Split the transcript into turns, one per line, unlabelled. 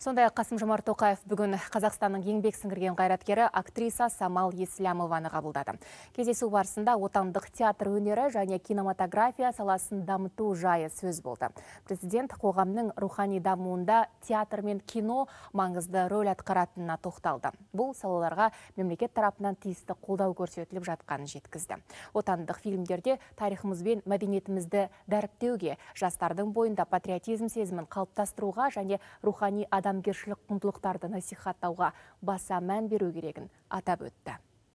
Сондай ақ Қасым Жомарт Тоқаев бүгін Қазақстанның еңбек сіңірген қайраткері актриса Самал Еслямованы қабылдады. Кездесу барысында отандық театр өнері және кинематография саласын дамыту жайы сөз болды. Президент қоғамның рухани дамуында театр мен кино маңызды рөл атқаратынына тоқталды. Бұл салаларға мемлекет тарапынан тиісті қолдау көрсетіліп жатқанын жеткізді. Отандық фильмдерде тарихымыз бен мәдениетімізді дәріптеуге, жастардың бойында патриотизм сезімін қалыптастыруға және рухани адам адамгершілік құндылықтарды насихаттауға баса мән беру керегін атап өтті